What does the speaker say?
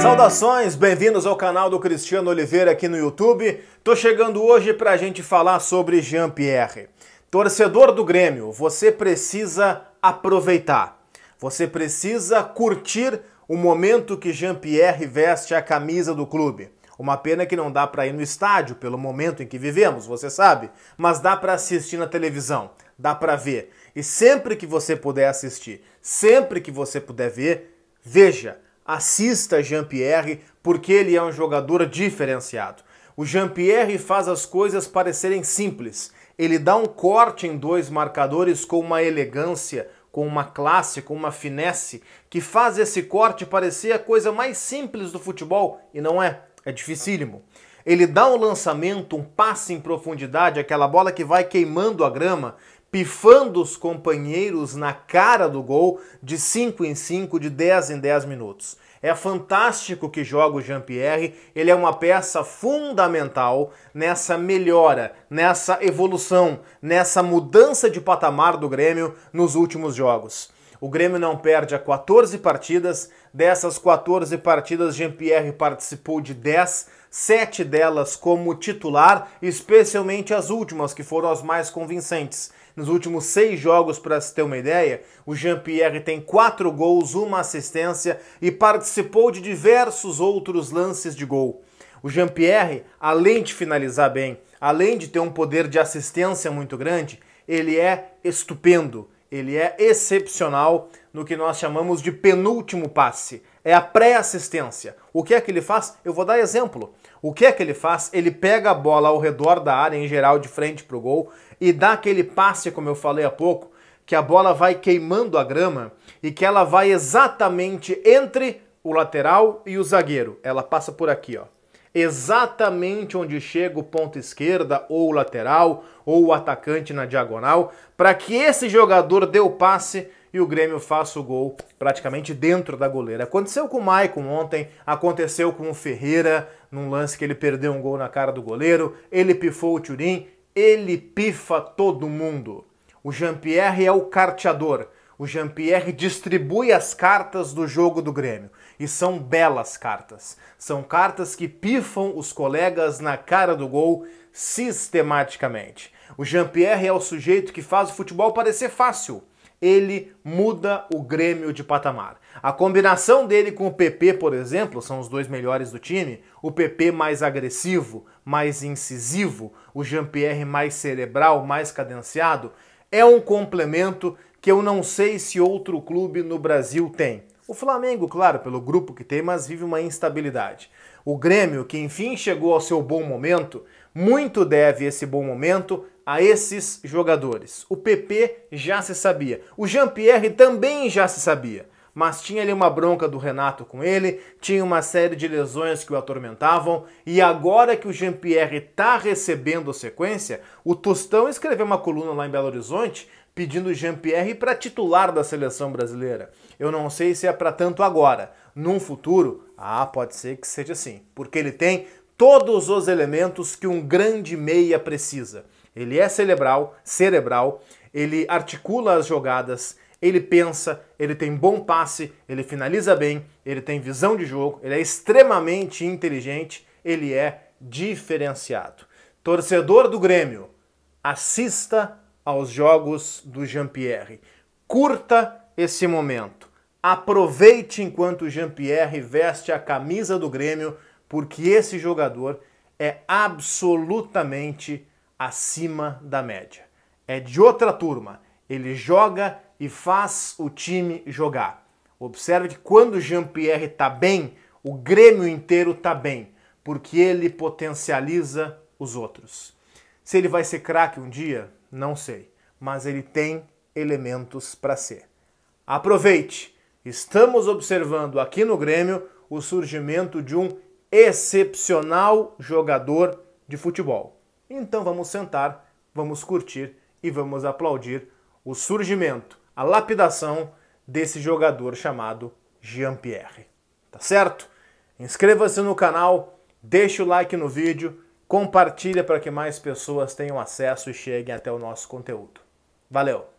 Saudações, bem-vindos ao canal do Cristiano Oliveira aqui no YouTube. Tô chegando hoje para a gente falar sobre Jean Pierre. Torcedor do Grêmio, você precisa aproveitar. Você precisa curtir o momento que Jean Pierre veste a camisa do clube. Uma pena que não dá para ir no estádio pelo momento em que vivemos, você sabe, mas dá para assistir na televisão, dá para ver. E sempre que você puder assistir, sempre que você puder ver, veja assista Jean-Pierre porque ele é um jogador diferenciado. O Jean-Pierre faz as coisas parecerem simples. Ele dá um corte em dois marcadores com uma elegância, com uma classe, com uma finesse, que faz esse corte parecer a coisa mais simples do futebol e não é. É dificílimo. Ele dá um lançamento, um passe em profundidade, aquela bola que vai queimando a grama pifando os companheiros na cara do gol de 5 em 5, de 10 em 10 minutos. É fantástico que joga o Jean-Pierre, ele é uma peça fundamental nessa melhora, nessa evolução, nessa mudança de patamar do Grêmio nos últimos jogos. O Grêmio não perde há 14 partidas. Dessas 14 partidas, Jean-Pierre participou de 10, sete delas como titular, especialmente as últimas, que foram as mais convincentes. Nos últimos seis jogos, para se ter uma ideia, o Jean-Pierre tem quatro gols, uma assistência e participou de diversos outros lances de gol. O Jean-Pierre, além de finalizar bem, além de ter um poder de assistência muito grande, ele é estupendo ele é excepcional no que nós chamamos de penúltimo passe. É a pré-assistência. O que é que ele faz? Eu vou dar exemplo. O que é que ele faz? Ele pega a bola ao redor da área, em geral de frente para o gol, e dá aquele passe, como eu falei há pouco, que a bola vai queimando a grama e que ela vai exatamente entre o lateral e o zagueiro. Ela passa por aqui, ó exatamente onde chega o ponto esquerda ou lateral ou o atacante na diagonal, para que esse jogador dê o passe e o Grêmio faça o gol praticamente dentro da goleira. Aconteceu com o Maicon ontem, aconteceu com o Ferreira num lance que ele perdeu um gol na cara do goleiro, ele pifou o Turim, ele pifa todo mundo. O Jean-Pierre é o carteador o Jean-Pierre distribui as cartas do jogo do Grêmio. E são belas cartas. São cartas que pifam os colegas na cara do gol sistematicamente. O Jean-Pierre é o sujeito que faz o futebol parecer fácil. Ele muda o Grêmio de patamar. A combinação dele com o PP, por exemplo, são os dois melhores do time. O PP mais agressivo, mais incisivo, o Jean-Pierre mais cerebral, mais cadenciado, é um complemento que eu não sei se outro clube no Brasil tem. O Flamengo, claro, pelo grupo que tem, mas vive uma instabilidade. O Grêmio, que enfim chegou ao seu bom momento, muito deve esse bom momento a esses jogadores. O PP já se sabia. O Jean-Pierre também já se sabia mas tinha ali uma bronca do Renato com ele, tinha uma série de lesões que o atormentavam, e agora que o Jean-Pierre está recebendo sequência, o Tostão escreveu uma coluna lá em Belo Horizonte pedindo Jean-Pierre para titular da seleção brasileira. Eu não sei se é para tanto agora. Num futuro, ah, pode ser que seja assim, porque ele tem todos os elementos que um grande meia precisa. Ele é cerebral, cerebral, ele articula as jogadas, ele pensa, ele tem bom passe, ele finaliza bem, ele tem visão de jogo, ele é extremamente inteligente, ele é diferenciado. Torcedor do Grêmio, assista aos jogos do Jean-Pierre. Curta esse momento. Aproveite enquanto o Jean-Pierre veste a camisa do Grêmio, porque esse jogador é absolutamente acima da média. É de outra turma. Ele joga e faz o time jogar. Observe que quando o Jean-Pierre está bem, o Grêmio inteiro está bem, porque ele potencializa os outros. Se ele vai ser craque um dia, não sei, mas ele tem elementos para ser. Aproveite! Estamos observando aqui no Grêmio o surgimento de um excepcional jogador de futebol. Então vamos sentar, vamos curtir e vamos aplaudir o surgimento, a lapidação desse jogador chamado Jean-Pierre. Tá certo? Inscreva-se no canal, deixe o like no vídeo, compartilha para que mais pessoas tenham acesso e cheguem até o nosso conteúdo. Valeu!